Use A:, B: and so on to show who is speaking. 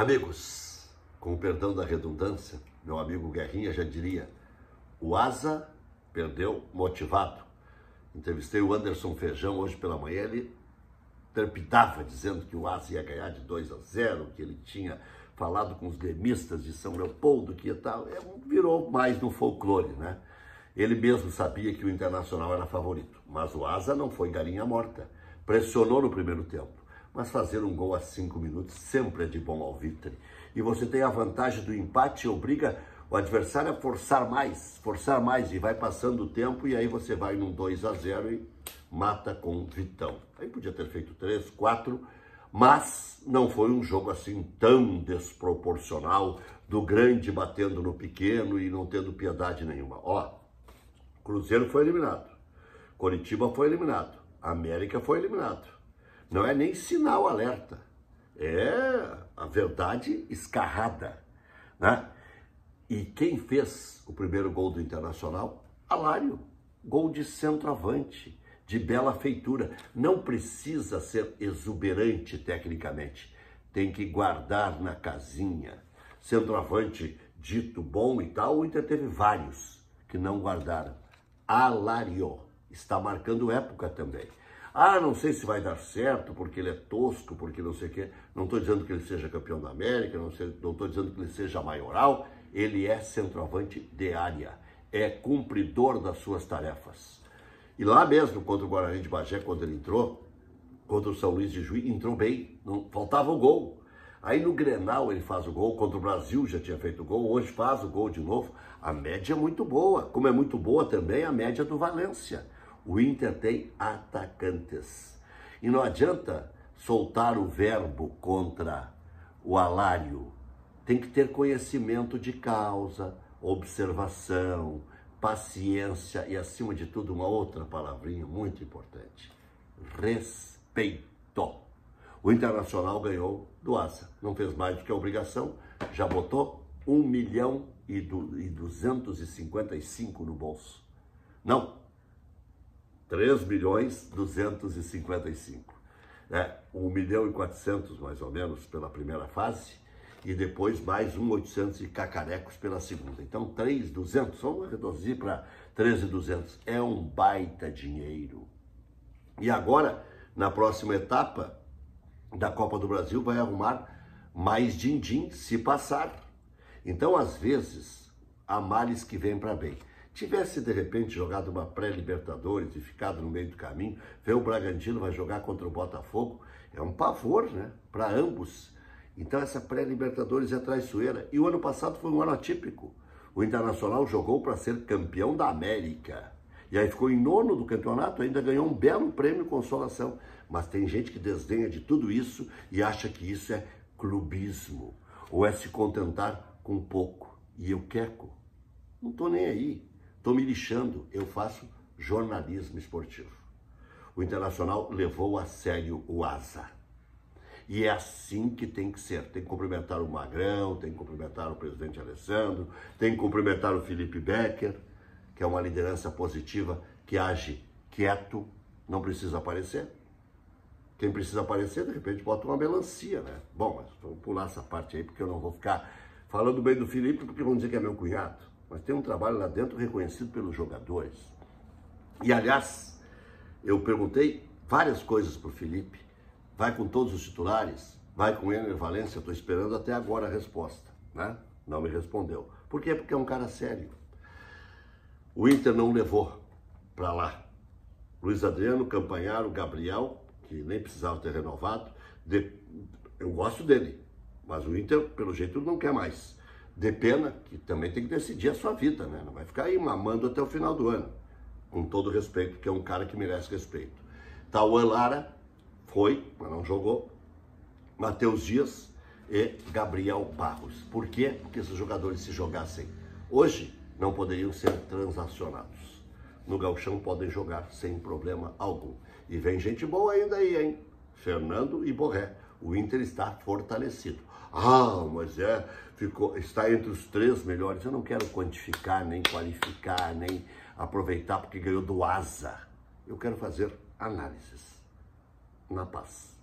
A: Amigos, com o perdão da redundância, meu amigo Guerrinha já diria: o asa perdeu motivado. Entrevistei o Anderson Feijão hoje pela manhã, ele trepidava dizendo que o Asa ia ganhar de 2 a 0, que ele tinha falado com os gremistas de São Leopoldo, que tal, é, virou mais no folclore, né? Ele mesmo sabia que o Internacional era favorito, mas o Asa não foi galinha morta, pressionou no primeiro tempo mas fazer um gol a cinco minutos sempre é de bom alvitre. E você tem a vantagem do empate e obriga o adversário a forçar mais, forçar mais, e vai passando o tempo, e aí você vai num 2 a 0 e mata com Vitão. Aí podia ter feito três, quatro mas não foi um jogo assim tão desproporcional, do grande batendo no pequeno e não tendo piedade nenhuma. Ó, Cruzeiro foi eliminado, Coritiba foi eliminado, América foi eliminado. Não é nem sinal alerta, é a verdade escarrada. Né? E quem fez o primeiro gol do Internacional? Alário. Gol de centroavante, de bela feitura. Não precisa ser exuberante tecnicamente. Tem que guardar na casinha. Centroavante dito bom e tal, o Inter teve vários que não guardaram. Alário está marcando época também. Ah, não sei se vai dar certo, porque ele é tosco, porque não sei o quê. Não estou dizendo que ele seja campeão da América, não estou dizendo que ele seja maioral. Ele é centroavante de área, é cumpridor das suas tarefas. E lá mesmo, contra o Guarani de Bagé, quando ele entrou, contra o São Luís de Juiz, entrou bem, não, faltava o gol. Aí no Grenal ele faz o gol, contra o Brasil já tinha feito o gol, hoje faz o gol de novo. A média é muito boa, como é muito boa também a média é do Valência. O Inter tem atacantes. E não adianta soltar o verbo contra o alário. Tem que ter conhecimento de causa, observação, paciência e, acima de tudo, uma outra palavrinha muito importante: respeito. O Internacional ganhou do Asa. Não fez mais do que a obrigação, já botou 1 milhão e, du e 255 no bolso. Não, 3 milhões 255. Né? 1 milhão e 400, mais ou menos, pela primeira fase, e depois mais 1 e cacarecos pela segunda. Então, 3,200, vamos reduzir para 13,200. É um baita dinheiro. E agora, na próxima etapa da Copa do Brasil, vai arrumar mais din-din se passar. Então, às vezes, há males que vêm para bem tivesse de repente jogado uma pré-Libertadores e ficado no meio do caminho, ver o Bragantino vai jogar contra o Botafogo, é um pavor, né? Para ambos. Então essa pré-Libertadores é traiçoeira. E o ano passado foi um ano atípico. O Internacional jogou para ser campeão da América. E aí ficou em nono do campeonato, ainda ganhou um belo prêmio consolação. Mas tem gente que desdenha de tudo isso e acha que isso é clubismo. Ou é se contentar com pouco. E eu queco. Não tô nem aí. Estou me lixando, eu faço jornalismo esportivo. O Internacional levou a sério o ASA. E é assim que tem que ser. Tem que cumprimentar o Magrão, tem que cumprimentar o presidente Alessandro, tem que cumprimentar o Felipe Becker, que é uma liderança positiva que age quieto, não precisa aparecer. Quem precisa aparecer, de repente, bota uma melancia, né? Bom, mas vamos pular essa parte aí, porque eu não vou ficar falando bem do Felipe, porque vão dizer que é meu cunhado mas tem um trabalho lá dentro reconhecido pelos jogadores. E aliás, eu perguntei várias coisas para o Felipe. Vai com todos os titulares? Vai com Ener Valência? Estou esperando até agora a resposta. Né? Não me respondeu. Por quê? Porque é um cara sério. O Inter não levou para lá. Luiz Adriano, Campanharo, Gabriel, que nem precisava ter renovado. De... Eu gosto dele, mas o Inter, pelo jeito, não quer mais de pena que também tem que decidir a sua vida, né? Não vai ficar aí mamando até o final do ano. Com todo respeito, porque é um cara que merece respeito. Tauan Lara foi, mas não jogou. Matheus Dias e Gabriel Barros. Por quê? Porque esses jogadores se jogassem hoje, não poderiam ser transacionados. No Galchão podem jogar sem problema algum. E vem gente boa ainda aí, hein? Fernando e Borré. O Inter está fortalecido. Ah, mas é, ficou, está entre os três melhores. Eu não quero quantificar, nem qualificar, nem aproveitar porque ganhou do asa. Eu quero fazer análises na paz.